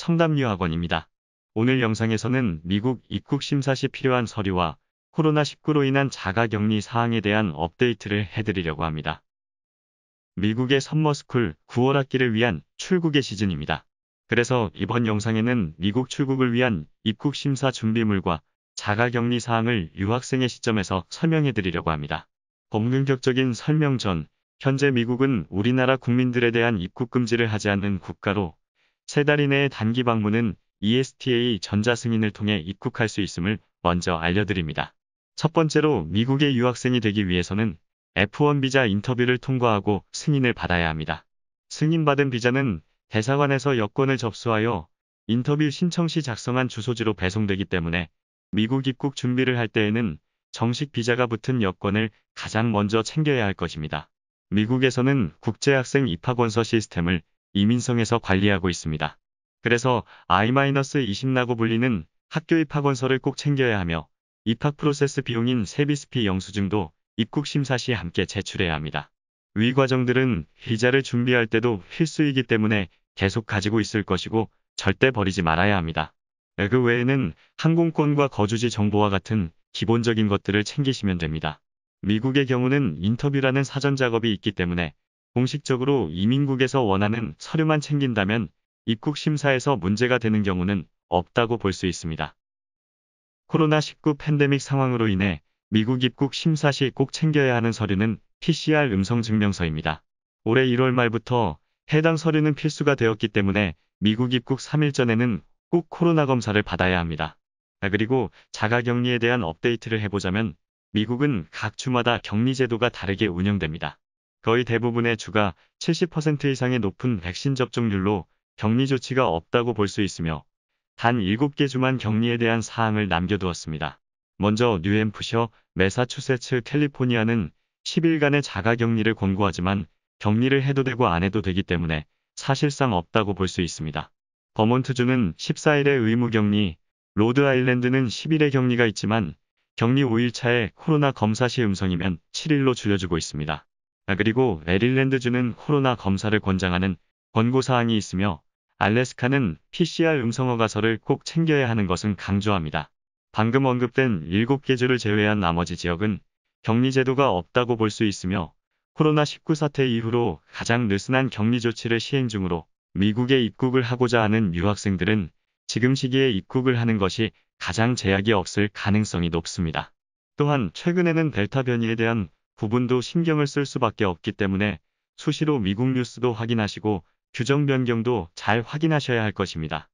청담유학원입니다. 오늘 영상에서는 미국 입국 심사 시 필요한 서류와 코로나19로 인한 자가격리 사항에 대한 업데이트를 해드리려고 합니다. 미국의 섬머스쿨 9월 학기를 위한 출국의 시즌입니다. 그래서 이번 영상에는 미국 출국을 위한 입국 심사 준비물과 자가격리 사항을 유학생의 시점에서 설명해 드리려고 합니다. 법능격적인 설명 전, 현재 미국은 우리나라 국민들에 대한 입국 금지를 하지 않는 국가로 세달 이내의 단기 방문은 ESTA 전자승인을 통해 입국할 수 있음을 먼저 알려드립니다. 첫 번째로 미국의 유학생이 되기 위해서는 F1 비자 인터뷰를 통과하고 승인을 받아야 합니다. 승인받은 비자는 대사관에서 여권을 접수하여 인터뷰 신청 시 작성한 주소지로 배송되기 때문에 미국 입국 준비를 할 때에는 정식 비자가 붙은 여권을 가장 먼저 챙겨야 할 것입니다. 미국에서는 국제학생 입학원서 시스템을 이민성에서 관리하고 있습니다. 그래서 I-20라고 불리는 학교 입학원서를 꼭 챙겨야 하며 입학 프로세스 비용인 세비스피 영수증도 입국 심사 시 함께 제출해야 합니다. 위 과정들은 비자를 준비할 때도 필수이기 때문에 계속 가지고 있을 것이고 절대 버리지 말아야 합니다. 그 외에는 항공권과 거주지 정보와 같은 기본적인 것들을 챙기시면 됩니다. 미국의 경우는 인터뷰라는 사전 작업이 있기 때문에 공식적으로 이민국에서 원하는 서류만 챙긴다면 입국 심사에서 문제가 되는 경우는 없다고 볼 수 있습니다. 코로나19 팬데믹 상황으로 인해 미국 입국 심사 시 꼭 챙겨야 하는 서류는 PCR 음성 증명서입니다. 올해 1월 말부터 해당 서류는 필수가 되었기 때문에 미국 입국 3일 전에는 꼭 코로나 검사를 받아야 합니다. 아, 그리고 자가격리에 대한 업데이트를 해보자면 미국은 각 주마다 격리 제도가 다르게 운영됩니다. 거의 대부분의 주가 70% 이상의 높은 백신 접종률로 격리 조치가 없다고 볼 수 있으며 단 7개 주만 격리에 대한 사항을 남겨두었습니다. 먼저 뉴햄프셔, 메사추세츠, 캘리포니아는 10일간의 자가격리를 권고하지만 격리를 해도 되고 안 해도 되기 때문에 사실상 없다고 볼 수 있습니다. 버몬트주는 14일의 의무격리, 로드아일랜드는 10일의 격리가 있지만 격리 5일차에 코로나 검사 시 음성이면 7일로 줄여주고 있습니다. 아, 그리고 메릴랜드주는 코로나 검사를 권장하는 권고사항이 있으며 알래스카는 PCR 음성허가서를 꼭 챙겨야 하는 것은 강조합니다. 방금 언급된 7개 주를 제외한 나머지 지역은 격리 제도가 없다고 볼 수 있으며 코로나19 사태 이후로 가장 느슨한 격리 조치를 시행 중으로 미국에 입국을 하고자 하는 유학생들은 지금 시기에 입국을 하는 것이 가장 제약이 없을 가능성이 높습니다. 또한 최근에는 델타 변이에 대한 부분도 신경을 쓸 수밖에 없기 때문에 수시로 미국 뉴스도 확인하시고 규정 변경도 잘 확인하셔야 할 것입니다.